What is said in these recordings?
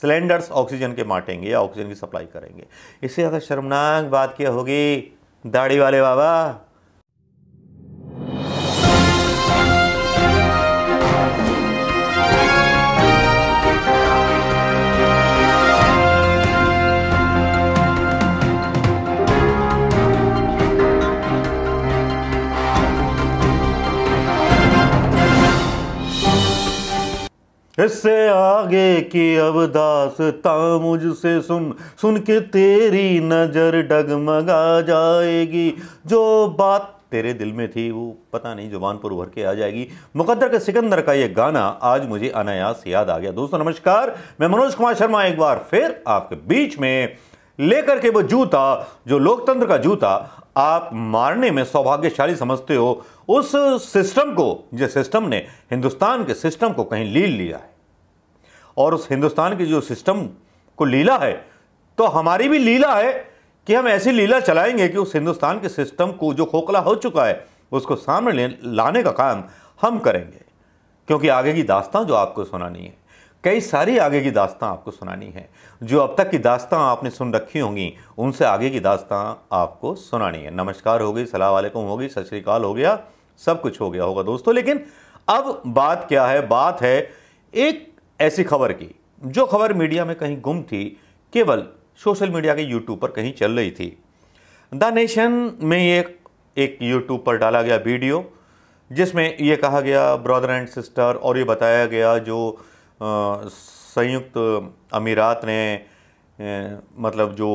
Cylinders oxygen के बांटेंगे या ऑक्सीजन की सप्लाई करेंगे इससे ज़्यादा शर्मनाक बात क्या होगी दाढ़ी वाले बाबा इससे आगे की अब दासता मुझसे सुन सुन के तेरी नज़र डगमगा जाएगी जो बात तेरे दिल में थी वो पता नहीं जुबान पर उभर के आ जाएगी मुकद्दर के सिकंदर का ये गाना आज मुझे अनायास याद आ गया दोस्तों नमस्कार मैं मनोज कुमार शर्मा एक बार फिर आपके बीच में लेकर के वो जूता जो लोकतंत्र का जूता आप मारने में सौभाग्यशाली समझते हो उस सिस्टम को जिस सिस्टम ने हिंदुस्तान के सिस्टम को कहीं लील लिया है और उस हिंदुस्तान की जो सिस्टम को लीला है तो हमारी भी लीला है कि हम ऐसी लीला चलाएंगे कि उस हिंदुस्तान के सिस्टम को जो खोखला हो चुका है उसको सामने लाने का काम हम करेंगे क्योंकि आगे की दास्तां जो आपको सुनानी है कई सारी आगे की दास्तां आपको सुनानी है जो अब तक की दास्तां आपने सुन रखी होंगी उनसे आगे की दास्तां आपको सुनानी है नमस्कार हो गई सलाह वालेकुम हो गई सत श्रीकाल हो गया सब कुछ हो गया होगा दोस्तों लेकिन अब बात क्या है बात है एक ऐसी खबर की जो खबर मीडिया में कहीं गुम थी केवल सोशल मीडिया के यूट्यूब पर कहीं चल रही थी द नेशन में ये एक यूट्यूब पर डाला गया वीडियो जिसमें ये कहा गया ब्रदर एंड सिस्टर और ये बताया गया जो संयुक्त अमीरात ने ए, मतलब जो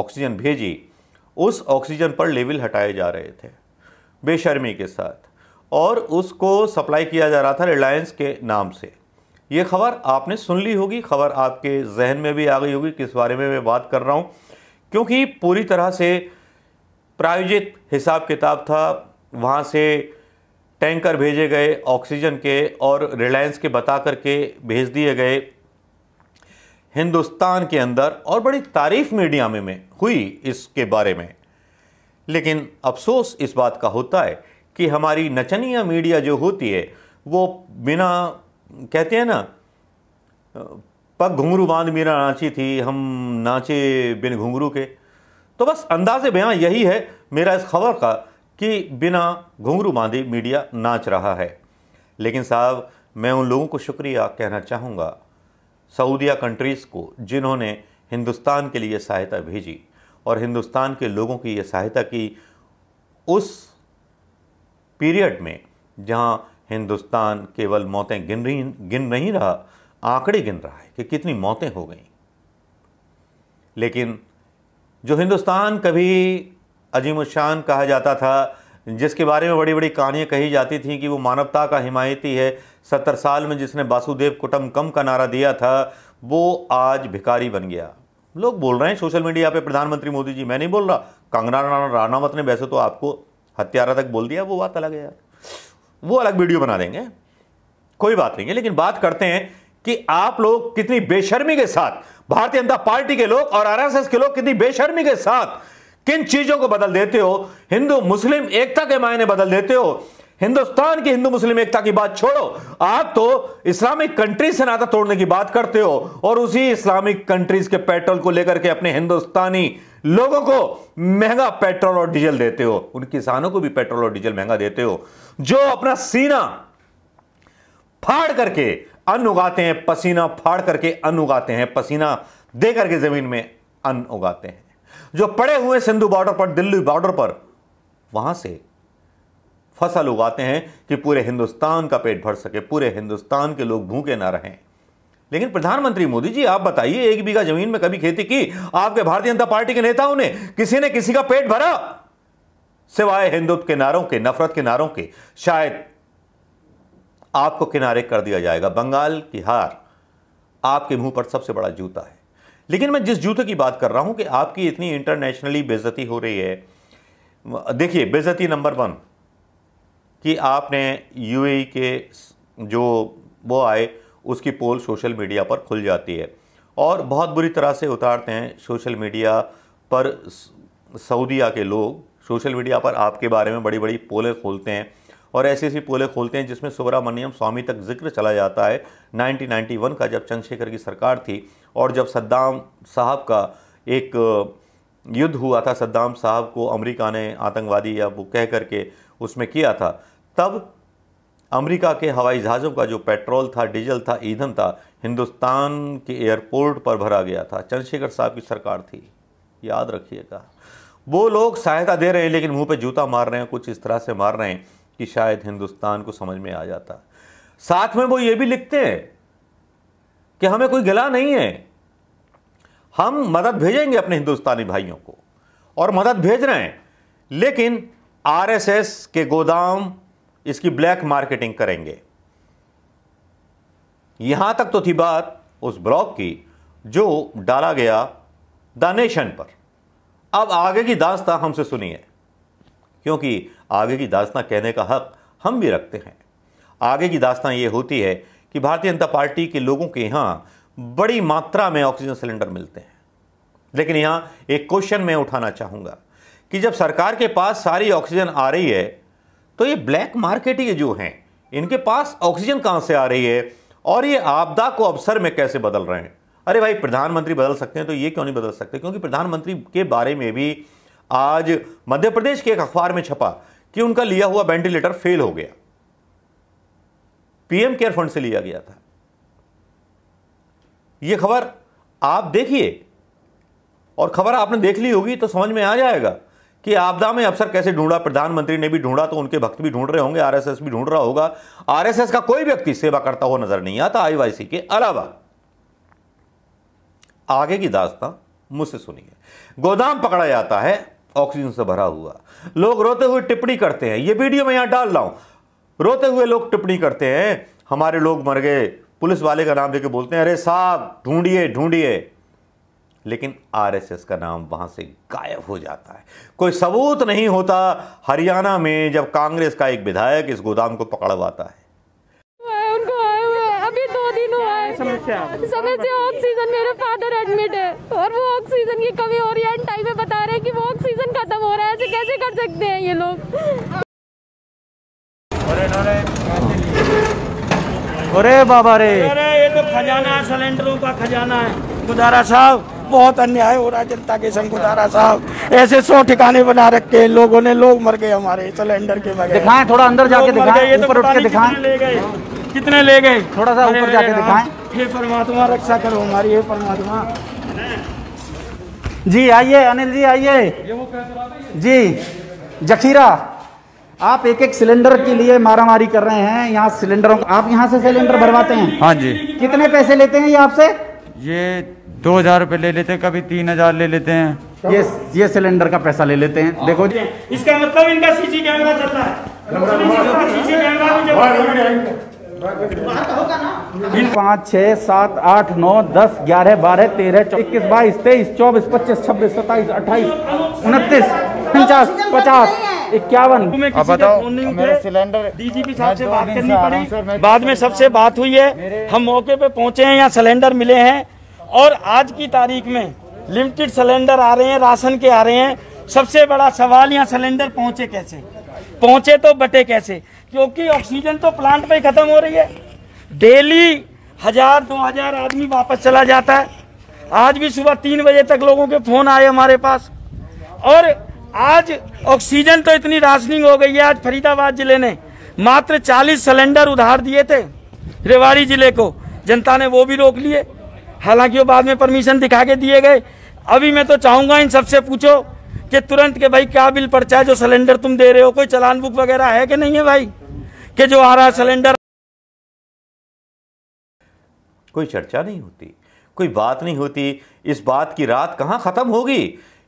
ऑक्सीजन भेजी उस ऑक्सीजन पर लेवल हटाए जा रहे थे बेशर्मी के साथ और उसको सप्लाई किया जा रहा था रिलायंस के नाम से ये खबर आपने सुन ली होगी खबर आपके जहन में भी आ गई होगी किस बारे में मैं बात कर रहा हूँ क्योंकि पूरी तरह से प्रायोजित हिसाब किताब था वहाँ से टैंकर भेजे गए ऑक्सीजन के और रिलायंस के बता करके भेज दिए गए हिंदुस्तान के अंदर और बड़ी तारीफ मीडिया में, में हुई इसके बारे में लेकिन अफसोस इस बात का होता है कि हमारी नचनिया मीडिया जो होती है वो बिना कहते हैं ना पग घुंघरू बांध मीरा नाची थी हम नाचे बिन घुंघरू के तो बस अंदाज बयां यही है मेरा इस खबर का कि बिना घुंघरू बांधे मीडिया नाच रहा है लेकिन साहब मैं उन लोगों को शुक्रिया कहना चाहूँगा सऊदिया कंट्रीज़ को जिन्होंने हिंदुस्तान के लिए सहायता भेजी और हिंदुस्तान के लोगों की ये सहायता की उस पीरियड में जहाँ हिंदुस्तान केवल मौतें गिन रही गिन नहीं रहा आंकड़े गिन रहा है कि कितनी मौतें हो गई लेकिन जो हिंदुस्तान कभी अजीम शान कहा जाता था जिसके बारे में बड़ी बड़ी कहानियाँ कही जाती थी कि वो मानवता का हिमायती है सत्तर साल में जिसने वासुदेव कुटम कम का नारा दिया था वो आज भिकारी बन गया लोग बोल रहे हैं सोशल मीडिया पे प्रधानमंत्री मोदी जी मैं नहीं बोल रहा कंगना रानावत ने वैसे तो आपको हत्यारा तक बोल दिया वो बात अलग है यार वो अलग वीडियो बना देंगे कोई बात नहीं है लेकिन बात करते हैं कि आप लोग कितनी बेशर्मी के साथ भारतीय जनता पार्टी के लोग और आरएसएस के लोग कितनी बेशर्मी के साथ किन चीजों को बदल देते हो हिंदू मुस्लिम एकता के मायने बदल देते हो हिंदुस्तान की हिंदू मुस्लिम एकता की बात छोड़ो आप तो इस्लामिक कंट्री से नाता तोड़ने की बात करते हो और उसी इस्लामिक कंट्रीज के पेट्रोल को लेकर के अपने हिंदुस्तानी लोगों को महंगा पेट्रोल और डीजल देते हो उन किसानों को भी पेट्रोल और डीजल महंगा देते हो जो अपना सीना फाड़ करके अन्न उगाते हैं पसीना फाड़ करके अन्न उगाते हैं पसीना दे करके जमीन में अन्न उगाते हैं जो पड़े हुए सिंधु बॉर्डर पर दिल्ली बॉर्डर पर वहां से फसल उगाते हैं कि पूरे हिंदुस्तान का पेट भर सके पूरे हिंदुस्तान के लोग भूखे ना रहें लेकिन प्रधानमंत्री मोदी जी आप बताइए एक बीघा जमीन में कभी खेती की आपके भारतीय जनता पार्टी के नेताओं ने किसी ने किसी का पेट भरा सिवाय हिंदुत्व के नारों के नफरत के नारों के शायद आपको किनारे कर दिया जाएगा बंगाल की हार आपके मुंह पर सबसे बड़ा जूता है लेकिन मैं जिस जूते की बात कर रहा हूं कि आपकी इतनी इंटरनेशनली बेजती हो रही है देखिए बेजती नंबर वन कि आपने यूएई e के जो वो आए उसकी पोल सोशल मीडिया पर खुल जाती है और बहुत बुरी तरह से उतारते हैं सोशल मीडिया पर सऊदीया के लोग सोशल मीडिया पर आपके बारे में बड़ी बड़ी पोलें खोलते हैं और ऐसी ऐसी पोलें खोलते हैं जिसमें सुब्रमण्यम स्वामी तक जिक्र चला जाता है 1991 का जब चंद्रशेखर की सरकार थी और जब सद्दाम साहब का एक युद्ध हुआ था सद्दाम साहब को अमेरिका ने आतंकवादी या वो कह करके उसमें किया था तब अमेरिका के हवाई जहाज़ों का जो पेट्रोल था डीजल था ईंधन था हिंदुस्तान के एयरपोर्ट पर भरा गया था चंद्रशेखर साहब की सरकार थी याद रखिएगा वो लोग सहायता दे रहे हैं लेकिन मुंह पे जूता मार रहे हैं कुछ इस तरह से मार रहे हैं कि शायद हिंदुस्तान को समझ में आ जाता साथ में वो ये भी लिखते हैं कि हमें कोई गिला नहीं है हम मदद भेजेंगे अपने हिंदुस्तानी भाइयों को और मदद भेज रहे हैं लेकिन आरएसएस के गोदाम इसकी ब्लैक मार्केटिंग करेंगे यहां तक तो थी बात उस ब्लॉक की जो डाला गया द नेशन पर अब आगे की दास्ता हमसे सुनिए क्योंकि आगे की दास्ता कहने का हक हम भी रखते हैं आगे की दास्ता यह होती है कि भारतीय जनता पार्टी के लोगों के यहां बड़ी मात्रा में ऑक्सीजन सिलेंडर मिलते हैं लेकिन यहां एक क्वेश्चन मैं उठाना चाहूंगा कि जब सरकार के पास सारी ऑक्सीजन आ रही है तो ये ब्लैक मार्केट ये जो हैं इनके पास ऑक्सीजन कहाँ से आ रही है और ये आपदा को अवसर में कैसे बदल रहे हैं अरे भाई प्रधानमंत्री बदल सकते हैं तो ये क्यों नहीं बदल सकते क्योंकि प्रधानमंत्री के बारे में भी आज मध्य प्रदेश के एक अखबार में छपा कि उनका लिया हुआ वेंटिलेटर फेल हो गया पीएम केयर फंड से लिया गया था यह खबर आप देखिए और खबर आपने देख ली होगी तो समझ में आ जाएगा कि आपदा में अफसर कैसे ढूंढा प्रधानमंत्री ने भी ढूंढा तो उनके भक्त भी ढूंढ रहे होंगे आरएसएस भी ढूंढ रहा होगा आरएसएस का कोई व्यक्ति सेवा करता हुआ नजर नहीं आता आईवाईसी के अलावा आगे की दास्ता मुझसे सुनिए गोदाम पकड़ा जाता है ऑक्सीजन से भरा हुआ लोग रोते हुए टिप्पणी करते हैं ये वीडियो मैं यहां डाल रहा हूं रोते हुए लोग टिप्पणी करते हैं हमारे लोग मर गए पुलिस वाले का नाम लेके बोलते हैं अरे साहब ढूंढिए ढूंढिए लेकिन आरएसएस का नाम वहां से गायब हो जाता है कोई सबूत नहीं होता हरियाणा में जब कांग्रेस का एक विधायक इस गोदाम को पकड़वाता है समस्या ऑक्सीजन मेरे फादर एडमिट है और वो ऑक्सीजन की कमी हो रही है टाइम बता रहे हैं कि वो ऑक्सीजन खत्म हो रहा है ऐसे कैसे कर सकते हैं ये लोग अरे बाबा रे अरे ये तो खजाना है सिलेंडरों का खजाना है गुदारा साहब बहुत अन्याय हो रहा है जनता के संग गुजारा साहब ऐसे सौ ठिकाने बना रखे हैं लोगों ने लोग मर गए हमारे सिलेंडर के बगैर दिखाएं थोड़ा अंदर जाके दिखाएं तो ऊपर उठ के दिखाएं कितने ले गए थोड़ा सा ऊपर जाके दिखाएं हे परमात्मा रक्षा करो हमारी हे परमात्मा जी आइए अनिल जी आइए जी जखीरा आप एक एक सिलेंडर के लिए मारामारी कर रहे हैं यहाँ सिलेंडरों आप यहाँ से सिलेंडर भरवाते हैं हाँ जी कितने पैसे लेते हैं ये आपसे ये दो हजार रूपए ले लेते हैं कभी तीन हजार ले लेते हैं ये ये सिलेंडर का पैसा ले लेते हैं हाँ। देखो जी इसका मतलब इनका सीसी कैमरा चलता है मतलब पाँच छः सात आठ नौ दस ग्यारह बारह तेरह इक्कीस बाईस तेईस चौबीस पच्चीस छब्बीस सत्ताईस अट्ठाईस उनतीस उनचास पचास इक्यावन बताओ सिलेंडर डीजीपी साहब से बात करनी पड़ी बाद में सबसे बात हुई है हम मौके पे पहुंचे हैं यहाँ सिलेंडर मिले हैं और आज की तारीख में लिमिटेड सिलेंडर आ रहे हैं राशन के आ रहे हैं सबसे बड़ा सवाल यहाँ सिलेंडर पहुंचे कैसे पहुंचे तो बटे कैसे क्योंकि ऑक्सीजन तो प्लांट में खत्म हो रही है डेली हजार दो हजार आदमी वापस चला जाता है आज भी सुबह तीन बजे तक लोगों के फोन आए हमारे पास और आज ऑक्सीजन तो इतनी राशनिंग हो गई है आज फरीदाबाद जिले ने मात्र 40 सिलेंडर उधार दिए थे रेवाड़ी जिले को जनता ने वो भी रोक लिए हालांकि वो बाद में परमिशन दिखा के दिए गए अभी मैं तो चाहूंगा इन सबसे पूछो कि तुरंत के भाई क्या बिल पर्चा है जो सिलेंडर तुम दे रहे हो कोई चलान बुक वगैरह है कि नहीं है भाई कि जो आ रहा है सिलेंडर कोई चर्चा नहीं होती कोई बात नहीं होती इस बात की रात कहाँ खत्म होगी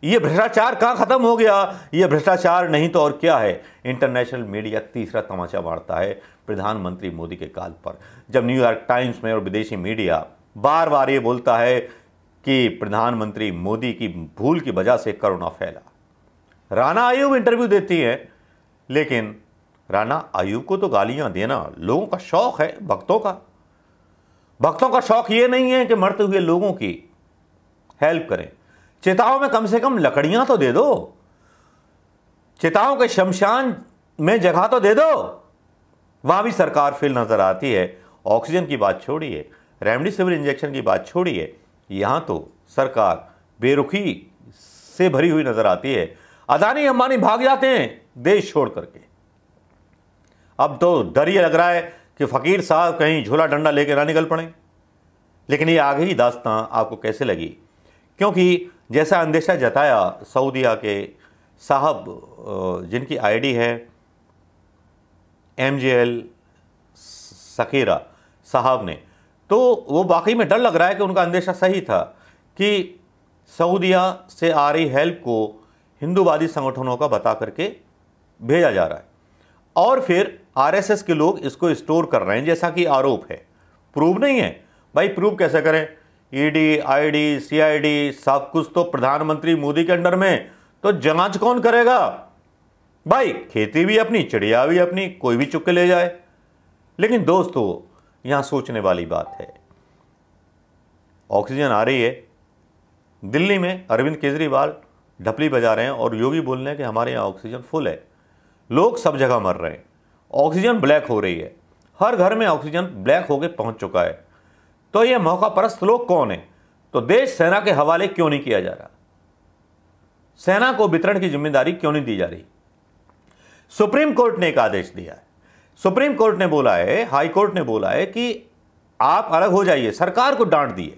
ये भ्रष्टाचार कहाँ ख़त्म हो गया ये भ्रष्टाचार नहीं तो और क्या है इंटरनेशनल मीडिया तीसरा तमाचा मारता है प्रधानमंत्री मोदी के काल पर जब न्यूयॉर्क टाइम्स में और विदेशी मीडिया बार बार ये बोलता है कि प्रधानमंत्री मोदी की भूल की वजह से कोरोना फैला राना आयुब इंटरव्यू देती है लेकिन राना आयुब को तो गालियां देना लोगों का शौक है भक्तों का भक्तों का शौक ये नहीं है कि मरते हुए लोगों की हेल्प करें चिताओं में कम से कम लकड़ियां तो दे दो चिताओं के शमशान में जगह तो दे दो वहां भी सरकार फिल नजर आती है ऑक्सीजन की बात छोड़िए रेमडेसिविर इंजेक्शन की बात छोड़िए यहां तो सरकार बेरुखी से भरी हुई नजर आती है अदानी अंबानी भाग जाते हैं देश छोड़ करके अब तो डर ये लग रहा है कि फकीर साहब कहीं झोला डंडा लेके ना निकल पड़े लेकिन ये आगे ही दास्तां आपको कैसे लगी क्योंकि जैसा अंदेशा जताया सऊदिया के साहब जिनकी आईडी है एम जे एल सकीरा साहब ने तो वो बाक़ी में डर लग रहा है कि उनका अंदेशा सही था कि सऊदिया से आ रही हेल्प को हिंदूवादी संगठनों का बता करके भेजा जा रहा है और फिर आरएसएस के लोग इसको स्टोर कर रहे हैं जैसा कि आरोप है प्रूव नहीं है भाई प्रूव कैसे करें ईडी आईडी सीआईडी सब कुछ तो प्रधानमंत्री मोदी के अंडर में तो जांच कौन करेगा भाई खेती भी अपनी चिड़िया भी अपनी कोई भी चुके ले जाए लेकिन दोस्तों यहां सोचने वाली बात है ऑक्सीजन आ रही है दिल्ली में अरविंद केजरीवाल ढपली बजा रहे हैं और योगी बोल रहे हैं कि हमारे यहाँ ऑक्सीजन फुल है लोग सब जगह मर रहे हैं ऑक्सीजन ब्लैक हो रही है हर घर में ऑक्सीजन ब्लैक होकर पहुंच चुका है तो ये मौका परस्त लोग कौन है तो देश सेना के हवाले क्यों नहीं किया जा रहा सेना को वितरण की जिम्मेदारी क्यों नहीं दी जा रही सुप्रीम कोर्ट ने एक आदेश दिया है सुप्रीम कोर्ट ने बोला है हाई कोर्ट ने बोला है कि आप अलग हो जाइए सरकार को डांट दिए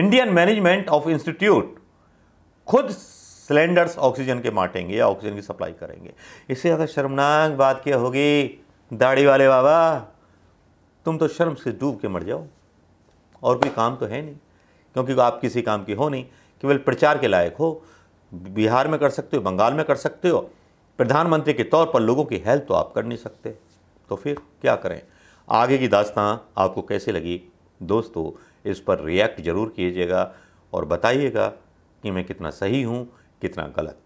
इंडियन मैनेजमेंट ऑफ इंस्टीट्यूट खुद सिलेंडर्स ऑक्सीजन के बांटेंगे या ऑक्सीजन की सप्लाई करेंगे इससे अगर शर्मनाक बात क्या होगी दाढ़ी वाले बाबा तुम तो शर्म से डूब के मर जाओ और कोई काम तो है नहीं क्योंकि आप किसी काम के हो नहीं केवल प्रचार के लायक हो बिहार में कर सकते हो बंगाल में कर सकते हो प्रधानमंत्री के तौर पर लोगों की हेल्प तो आप कर नहीं सकते तो फिर क्या करें आगे की दास्तान आपको कैसे लगी दोस्तों इस पर रिएक्ट ज़रूर कीजिएगा और बताइएगा कि मैं कितना सही हूँ कितना गलत